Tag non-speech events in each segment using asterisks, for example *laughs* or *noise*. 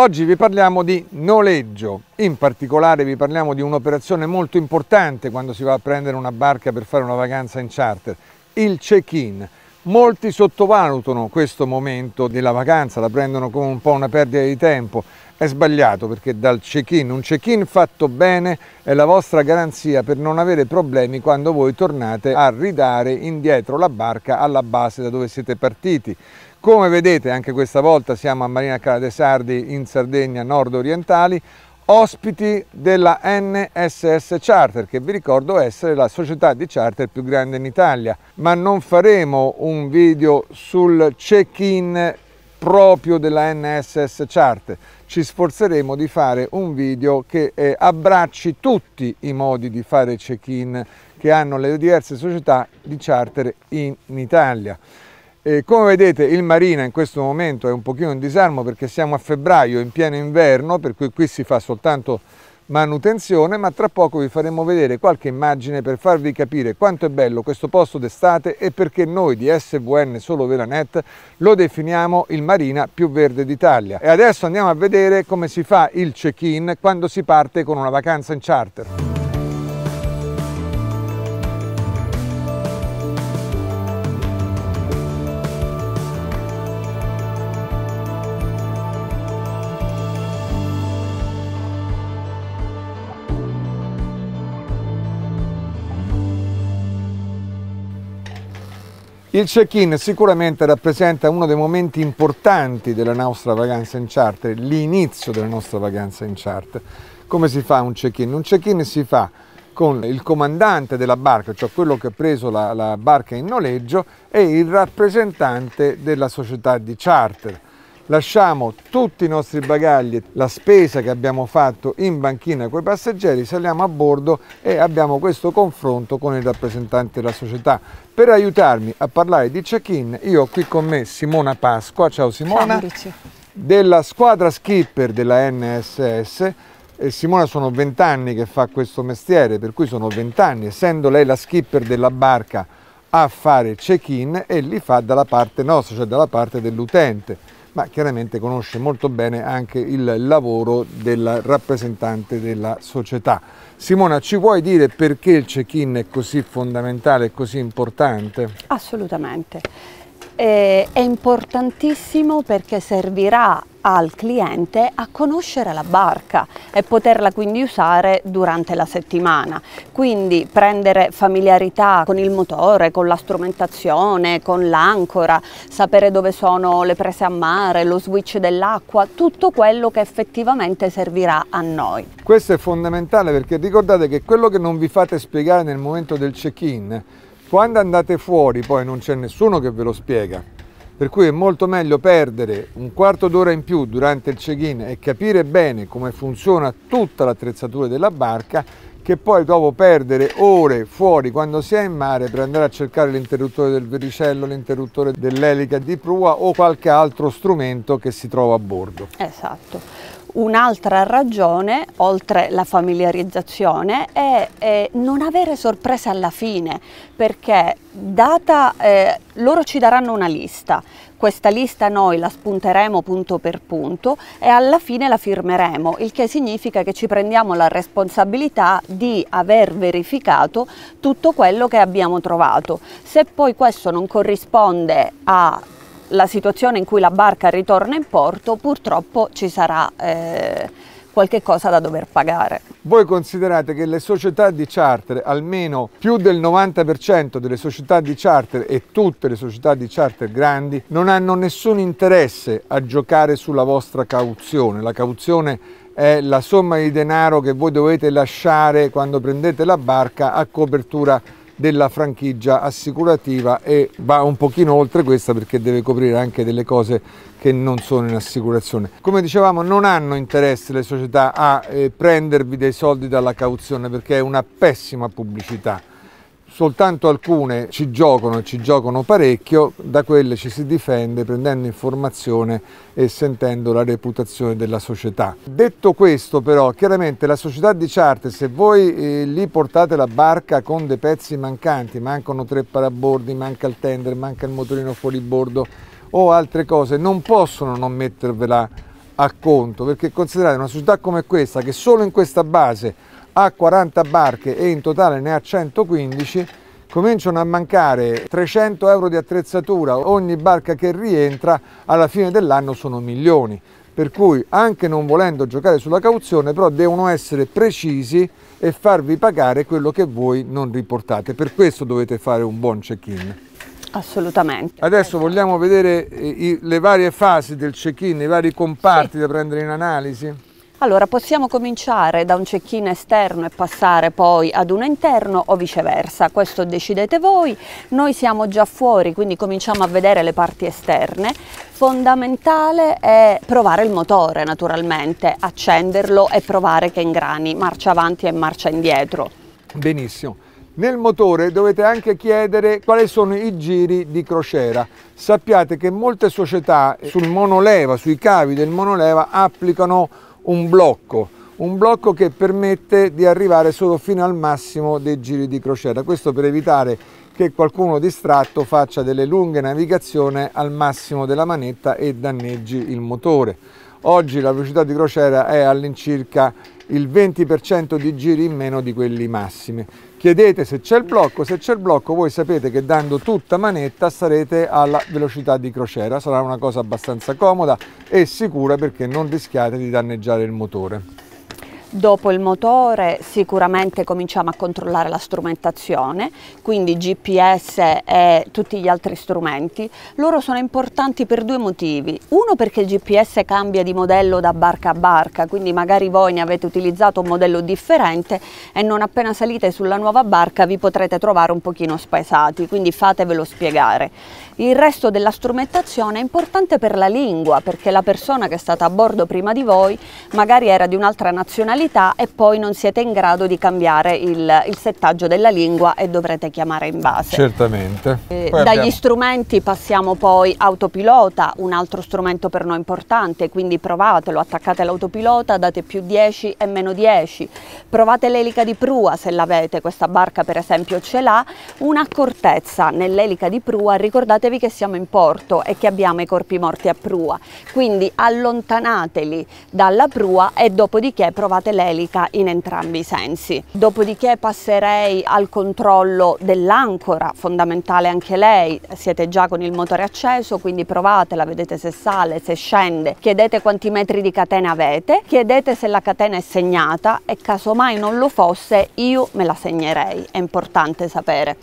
Oggi vi parliamo di noleggio, in particolare vi parliamo di un'operazione molto importante quando si va a prendere una barca per fare una vacanza in charter, il check-in. Molti sottovalutano questo momento della vacanza, la prendono come un po' una perdita di tempo. È sbagliato perché dal check-in, un check-in fatto bene è la vostra garanzia per non avere problemi quando voi tornate a ridare indietro la barca alla base da dove siete partiti. Come vedete anche questa volta siamo a Marina Cala de Sardi in Sardegna nord orientali, ospiti della NSS Charter, che vi ricordo essere la società di charter più grande in Italia, ma non faremo un video sul check-in proprio della NSS Charter. Ci sforzeremo di fare un video che eh, abbracci tutti i modi di fare check-in che hanno le diverse società di charter in Italia. E come vedete il Marina in questo momento è un pochino in disarmo perché siamo a febbraio in pieno inverno per cui qui si fa soltanto manutenzione ma tra poco vi faremo vedere qualche immagine per farvi capire quanto è bello questo posto d'estate e perché noi di SVN Solo Velanet lo definiamo il marina più verde d'Italia. E adesso andiamo a vedere come si fa il check-in quando si parte con una vacanza in charter. Il check-in sicuramente rappresenta uno dei momenti importanti della nostra vacanza in charter, l'inizio della nostra vacanza in charter. Come si fa un check-in? Un check-in si fa con il comandante della barca, cioè quello che ha preso la, la barca in noleggio, e il rappresentante della società di charter lasciamo tutti i nostri bagagli, la spesa che abbiamo fatto in banchina con i passeggeri, saliamo a bordo e abbiamo questo confronto con il rappresentante della società. Per aiutarmi a parlare di check-in, io ho qui con me Simona Pasqua, ciao Simona, ciao, della squadra skipper della NSS. Simona sono vent'anni che fa questo mestiere, per cui sono vent'anni, essendo lei la skipper della barca a fare check-in e li fa dalla parte nostra, cioè dalla parte dell'utente ma chiaramente conosce molto bene anche il lavoro del rappresentante della società. Simona, ci vuoi dire perché il check-in è così fondamentale e così importante? Assolutamente eh, è importantissimo perché servirà al cliente a conoscere la barca e poterla quindi usare durante la settimana. Quindi prendere familiarità con il motore, con la strumentazione, con l'ancora, sapere dove sono le prese a mare, lo switch dell'acqua, tutto quello che effettivamente servirà a noi. Questo è fondamentale perché ricordate che quello che non vi fate spiegare nel momento del check-in quando andate fuori poi non c'è nessuno che ve lo spiega, per cui è molto meglio perdere un quarto d'ora in più durante il check-in e capire bene come funziona tutta l'attrezzatura della barca che poi dopo perdere ore fuori quando si è in mare per andare a cercare l'interruttore del verricello, l'interruttore dell'elica di prua o qualche altro strumento che si trova a bordo. Esatto. Un'altra ragione, oltre la familiarizzazione, è eh, non avere sorprese alla fine, perché data, eh, loro ci daranno una lista, questa lista noi la spunteremo punto per punto e alla fine la firmeremo, il che significa che ci prendiamo la responsabilità di aver verificato tutto quello che abbiamo trovato. Se poi questo non corrisponde a la situazione in cui la barca ritorna in porto, purtroppo ci sarà eh, qualche cosa da dover pagare. Voi considerate che le società di charter, almeno più del 90% delle società di charter e tutte le società di charter grandi, non hanno nessun interesse a giocare sulla vostra cauzione. La cauzione è la somma di denaro che voi dovete lasciare quando prendete la barca a copertura della franchigia assicurativa e va un pochino oltre questa perché deve coprire anche delle cose che non sono in assicurazione. Come dicevamo non hanno interesse le società a eh, prendervi dei soldi dalla cauzione perché è una pessima pubblicità soltanto alcune ci giocano e ci giocano parecchio, da quelle ci si difende prendendo informazione e sentendo la reputazione della società. Detto questo però, chiaramente la società di charter, se voi eh, lì portate la barca con dei pezzi mancanti, mancano tre parabordi, manca il tender, manca il motorino fuori bordo o altre cose, non possono non mettervela a conto, perché considerate una società come questa che solo in questa base ha 40 barche e in totale ne ha 115, cominciano a mancare 300 euro di attrezzatura, ogni barca che rientra alla fine dell'anno sono milioni, per cui anche non volendo giocare sulla cauzione però devono essere precisi e farvi pagare quello che voi non riportate, per questo dovete fare un buon check-in. Assolutamente. Adesso ecco. vogliamo vedere eh, le varie fasi del check-in, i vari comparti sì. da prendere in analisi? Allora, possiamo cominciare da un cecchino esterno e passare poi ad uno interno o viceversa, questo decidete voi. Noi siamo già fuori, quindi cominciamo a vedere le parti esterne. Fondamentale è provare il motore naturalmente, accenderlo e provare che ingrani, marcia avanti e marcia indietro. Benissimo. Nel motore dovete anche chiedere quali sono i giri di crociera. Sappiate che molte società sul monoleva, sui cavi del monoleva applicano un blocco, un blocco che permette di arrivare solo fino al massimo dei giri di crociera, questo per evitare che qualcuno distratto faccia delle lunghe navigazioni al massimo della manetta e danneggi il motore. Oggi la velocità di crociera è all'incirca il 20% di giri in meno di quelli massimi chiedete se c'è il blocco, se c'è il blocco voi sapete che dando tutta manetta sarete alla velocità di crociera, sarà una cosa abbastanza comoda e sicura perché non rischiate di danneggiare il motore. Dopo il motore sicuramente cominciamo a controllare la strumentazione, quindi GPS e tutti gli altri strumenti. Loro sono importanti per due motivi. Uno perché il GPS cambia di modello da barca a barca, quindi magari voi ne avete utilizzato un modello differente e non appena salite sulla nuova barca vi potrete trovare un pochino spaesati, quindi fatevelo spiegare. Il resto della strumentazione è importante per la lingua, perché la persona che è stata a bordo prima di voi magari era di un'altra nazionalità e poi non siete in grado di cambiare il, il settaggio della lingua e dovrete chiamare in base. Certamente. Eh, dagli abbiamo... strumenti passiamo poi autopilota, un altro strumento per noi importante, quindi provatelo, attaccate l'autopilota, date più 10 e meno 10. Provate l'elica di prua se l'avete, questa barca per esempio ce l'ha, un'accortezza nell'elica di prua, ricordatevi ricordatevi che siamo in porto e che abbiamo i corpi morti a prua, quindi allontanateli dalla prua e dopodiché provate l'elica in entrambi i sensi. Dopodiché passerei al controllo dell'ancora, fondamentale anche lei, siete già con il motore acceso, quindi provatela, vedete se sale, se scende, chiedete quanti metri di catena avete, chiedete se la catena è segnata e casomai non lo fosse io me la segnerei, è importante sapere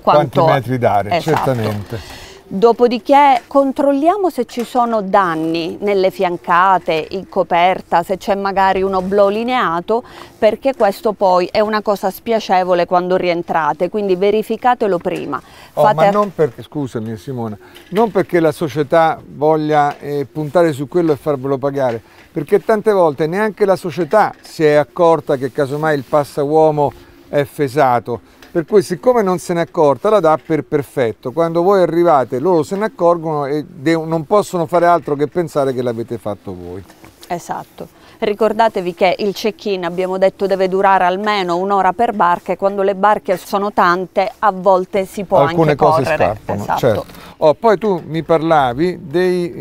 quanto, quanti metri dare, esatto. certamente. Dopodiché controlliamo se ci sono danni nelle fiancate, in coperta, se c'è magari un oblò lineato, perché questo poi è una cosa spiacevole quando rientrate, quindi verificatelo prima. Oh, Fate... ma non perché, scusami Simona, non perché la società voglia eh, puntare su quello e farvelo pagare, perché tante volte neanche la società si è accorta che casomai il passauomo è fesato per cui siccome non se ne è accorta la dà per perfetto, quando voi arrivate loro se ne accorgono e non possono fare altro che pensare che l'avete fatto voi. Esatto. Ricordatevi che il check-in, abbiamo detto, deve durare almeno un'ora per barca e quando le barche sono tante a volte si può Alcune anche correre. Alcune cose scappano, esatto. certo. oh, poi tu mi parlavi dei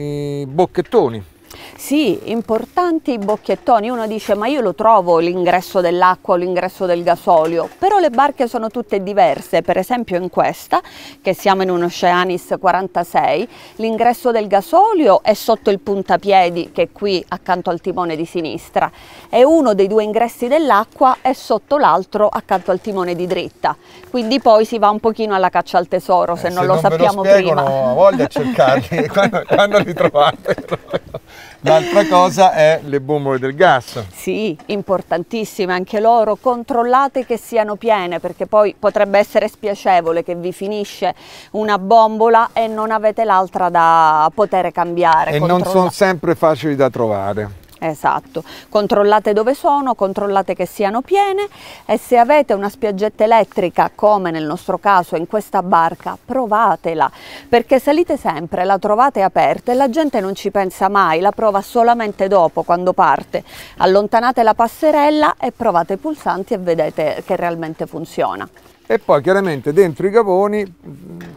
eh, bocchettoni. Sì, importanti i bocchettoni. Uno dice ma io lo trovo l'ingresso dell'acqua o l'ingresso del gasolio, però le barche sono tutte diverse. Per esempio in questa, che siamo in un Oceanis 46, l'ingresso del gasolio è sotto il puntapiedi che è qui accanto al timone di sinistra e uno dei due ingressi dell'acqua è sotto l'altro accanto al timone di dritta. Quindi poi si va un pochino alla caccia al tesoro eh, se, se, non lo non sappiamo ve lo spiego, prima. No, voglio cercarli *laughs* quando, quando li trovate. *laughs* L'altra cosa è le bombole del gas. Sì, importantissime anche loro. Controllate che siano piene perché poi potrebbe essere spiacevole che vi finisce una bombola e non avete l'altra da poter cambiare. E non sono sempre facili da trovare. Esatto, controllate dove sono, controllate che siano piene e se avete una spiaggetta elettrica come nel nostro caso in questa barca provatela perché salite sempre, la trovate aperta e la gente non ci pensa mai, la prova solamente dopo quando parte. Allontanate la passerella e provate i pulsanti e vedete che realmente funziona e poi chiaramente dentro i gavoni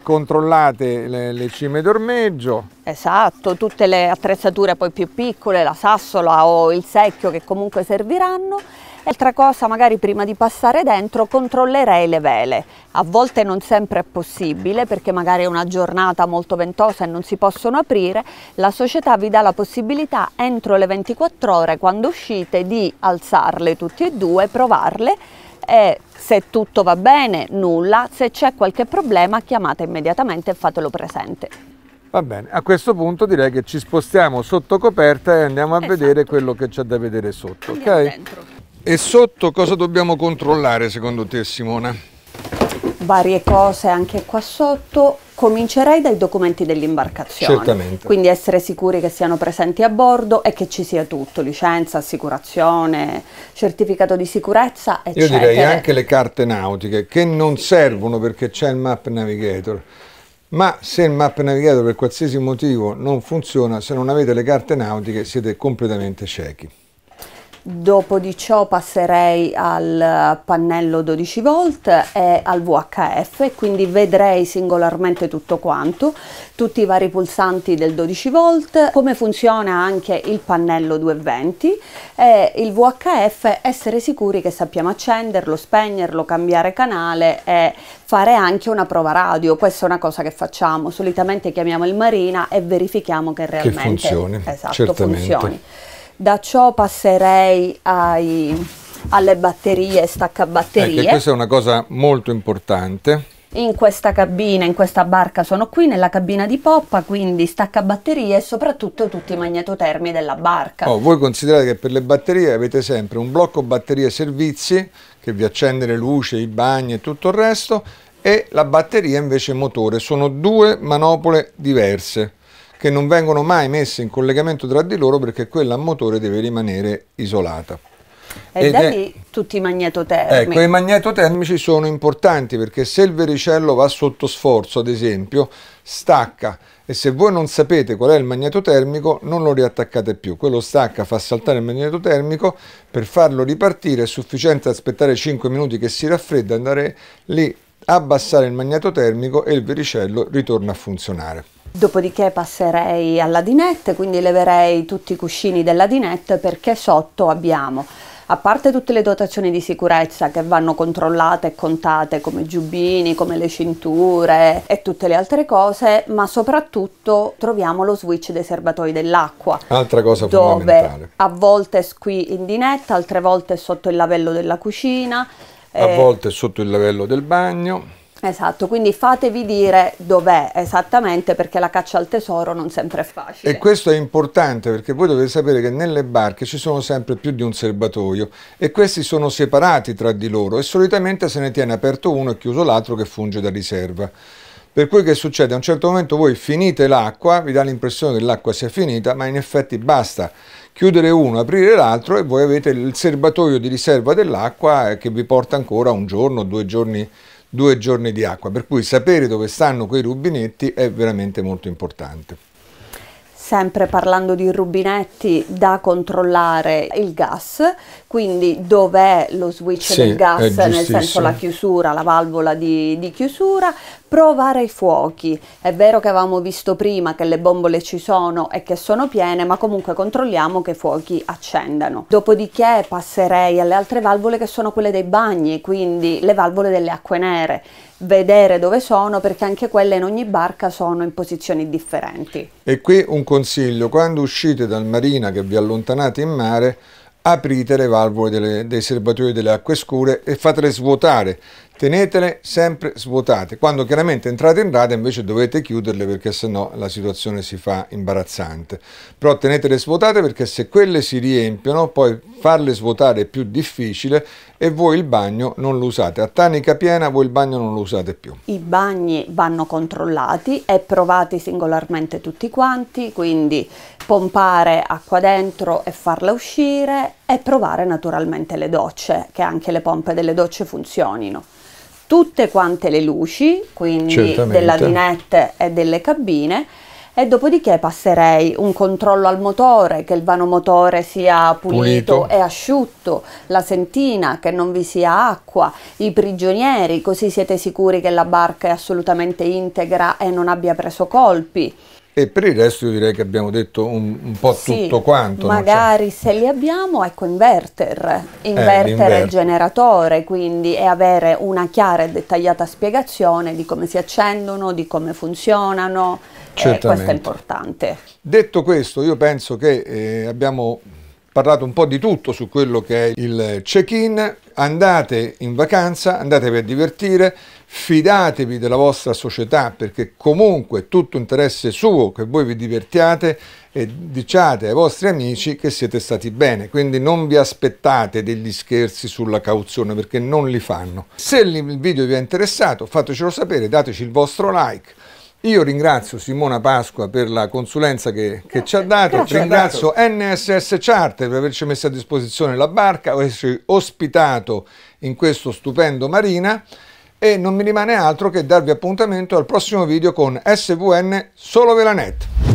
controllate le, le cime d'ormeggio. Esatto, tutte le attrezzature poi più piccole, la sassola o il secchio che comunque serviranno. E Altra cosa, magari prima di passare dentro controllerei le vele. A volte non sempre è possibile perché magari è una giornata molto ventosa e non si possono aprire. La società vi dà la possibilità entro le 24 ore quando uscite di alzarle tutte e due, provarle e se tutto va bene, nulla, se c'è qualche problema chiamate immediatamente e fatelo presente. Va bene, a questo punto direi che ci spostiamo sotto coperta e andiamo a esatto. vedere quello che c'è da vedere sotto, andiamo ok? Dentro. E sotto cosa dobbiamo controllare secondo te Simona? varie cose anche qua sotto. Comincerei dai documenti dell'imbarcazione. Certamente. Quindi essere sicuri che siano presenti a bordo e che ci sia tutto, licenza, assicurazione, certificato di sicurezza, eccetera. Io direi anche le carte nautiche che non servono perché c'è il Map Navigator. Ma se il Map Navigator per qualsiasi motivo non funziona, se non avete le carte nautiche siete completamente ciechi. Dopo di ciò passerei al pannello 12 volt e al VHF, quindi vedrei singolarmente tutto quanto, tutti i vari pulsanti del 12 volt, come funziona anche il pannello 220 e il VHF, essere sicuri che sappiamo accenderlo, spegnerlo, cambiare canale e fare anche una prova radio. Questa è una cosa che facciamo, solitamente chiamiamo il Marina e verifichiamo che realmente che funzioni. Esatto, funzioni. Da ciò passerei ai, alle batterie, staccabatterie. Ecco, questa è una cosa molto importante in questa cabina, in questa barca sono qui nella cabina di poppa, quindi stacca batterie e soprattutto tutti i magnetotermi della barca. Oh, voi considerate che per le batterie avete sempre un blocco batterie servizi che vi accende le luci, i bagni e tutto il resto e la batteria invece motore, sono due manopole diverse che non vengono mai messe in collegamento tra di loro perché quella a motore deve rimanere isolata. E Ed da lì tutti i magnetotermici. Ecco, i magnetotermici sono importanti perché se il vericello va sotto sforzo, ad esempio, stacca e se voi non sapete qual è il magnetotermico non lo riattaccate più. Quello stacca, fa saltare il magnetotermico, per farlo ripartire è sufficiente aspettare 5 minuti che si raffredda, andare lì, abbassare il magnato termico e il vericello ritorna a funzionare. Dopodiché passerei alla dinette, quindi leverei tutti i cuscini della dinette perché sotto abbiamo a parte tutte le dotazioni di sicurezza che vanno controllate e contate come i giubbini, come le cinture e tutte le altre cose, ma soprattutto troviamo lo switch dei serbatoi dell'acqua. Altra cosa dove fondamentale. A volte qui in dinette, altre volte sotto il lavello della cucina, a eh, volte sotto il livello del bagno. Esatto, quindi fatevi dire dov'è esattamente perché la caccia al tesoro non sempre è facile. E questo è importante perché voi dovete sapere che nelle barche ci sono sempre più di un serbatoio e questi sono separati tra di loro e solitamente se ne tiene aperto uno e chiuso l'altro che funge da riserva. Per cui che succede? A un certo momento voi finite l'acqua, vi dà l'impressione che l'acqua sia finita, ma in effetti basta chiudere uno, aprire l'altro e voi avete il serbatoio di riserva dell'acqua eh, che vi porta ancora un giorno, due giorni, due giorni di acqua. Per cui sapere dove stanno quei rubinetti è veramente molto importante. Sempre parlando di rubinetti da controllare il gas, quindi dov'è lo switch sì, del gas, nel senso la chiusura, la valvola di, di, chiusura, provare i fuochi. È vero che avevamo visto prima che le bombole ci sono e che sono piene, ma comunque controlliamo che i fuochi accendano. Dopodiché passerei alle altre valvole che sono quelle dei bagni, quindi le valvole delle acque nere vedere dove sono perché anche quelle in ogni barca sono in posizioni differenti. E qui un consiglio, quando uscite dal marina che vi allontanate in mare, aprite le valvole delle, dei serbatoi delle acque scure e fatele svuotare, tenetele sempre svuotate, quando chiaramente entrate in rada invece dovete chiuderle perché sennò la situazione si fa imbarazzante, però tenetele svuotate perché se quelle si riempiono poi farle svuotare è più difficile e voi il bagno non lo usate. A tanica piena voi il bagno non lo usate più. I bagni vanno controllati e provati singolarmente tutti quanti, quindi pompare acqua dentro e farla uscire e provare naturalmente le docce, che anche le pompe delle docce funzionino tutte quante le luci, quindi Certamente. della dinette e delle cabine e dopodiché passerei un controllo al motore, che il vano motore sia pulito, pulito, e asciutto, la sentina, che non vi sia acqua, i prigionieri, così siete sicuri che la barca è assolutamente integra e non abbia preso colpi. E per il resto io direi che abbiamo detto un, un po' sì, tutto quanto. Magari se li abbiamo, ecco inverter, eh, invertere eh, il generatore, quindi e avere una chiara e dettagliata spiegazione di come si accendono, di come funzionano, eh, questo è importante. Detto questo, io penso che eh, abbiamo parlato un po' di tutto su quello che è il check-in, andate in vacanza, andatevi a divertire, fidatevi della vostra società perché comunque è tutto interesse suo che voi vi divertiate e diciate ai vostri amici che siete stati bene, quindi non vi aspettate degli scherzi sulla cauzione perché non li fanno. Se il video vi è interessato fatecelo sapere, dateci il vostro like. Io ringrazio Simona Pasqua per la consulenza che, che ci ha dato, Grazie, ringrazio NSS Charter per averci messo a disposizione la barca, averci ospitato in questo stupendo marina e non mi rimane altro che darvi appuntamento al prossimo video con SVN Solo Velanet.